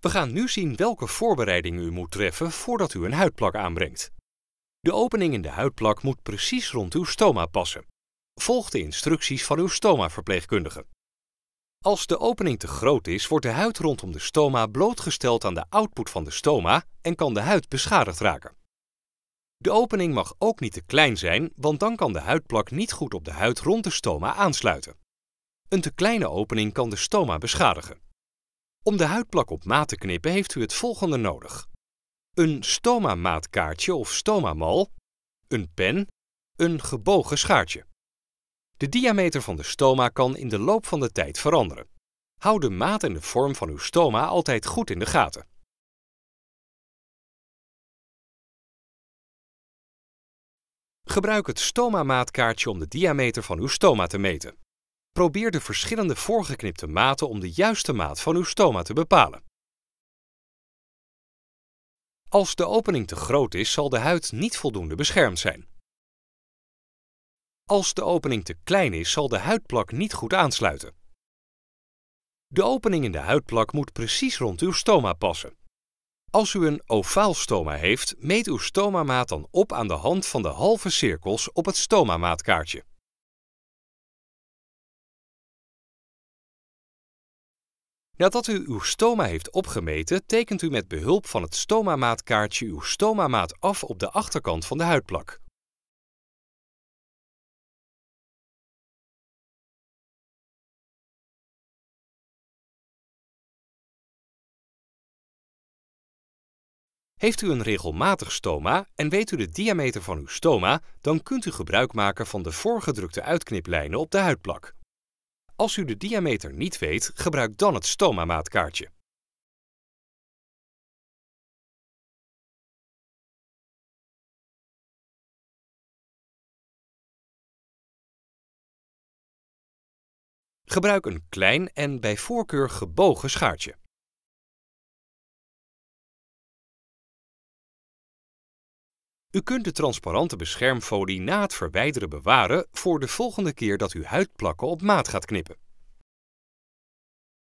We gaan nu zien welke voorbereidingen u moet treffen voordat u een huidplak aanbrengt. De opening in de huidplak moet precies rond uw stoma passen. Volg de instructies van uw stomaverpleegkundige. Als de opening te groot is, wordt de huid rondom de stoma blootgesteld aan de output van de stoma en kan de huid beschadigd raken. De opening mag ook niet te klein zijn, want dan kan de huidplak niet goed op de huid rond de stoma aansluiten. Een te kleine opening kan de stoma beschadigen. Om de huidplak op maat te knippen heeft u het volgende nodig. Een stomamaatkaartje of stomamal, een pen, een gebogen schaartje. De diameter van de stoma kan in de loop van de tijd veranderen. Houd de maat en de vorm van uw stoma altijd goed in de gaten. Gebruik het stoma-maatkaartje om de diameter van uw stoma te meten. Probeer de verschillende voorgeknipte maten om de juiste maat van uw stoma te bepalen. Als de opening te groot is, zal de huid niet voldoende beschermd zijn. Als de opening te klein is, zal de huidplak niet goed aansluiten. De opening in de huidplak moet precies rond uw stoma passen. Als u een ovaal stoma heeft, meet uw stomamaat dan op aan de hand van de halve cirkels op het stomamaatkaartje. Nadat u uw stoma heeft opgemeten, tekent u met behulp van het stomamaatkaartje uw stomamaat af op de achterkant van de huidplak. Heeft u een regelmatig stoma en weet u de diameter van uw stoma, dan kunt u gebruik maken van de voorgedrukte uitkniplijnen op de huidplak. Als u de diameter niet weet, gebruik dan het stoma-maatkaartje. Gebruik een klein en bij voorkeur gebogen schaartje. U kunt de transparante beschermfolie na het verwijderen bewaren voor de volgende keer dat u huidplakken op maat gaat knippen.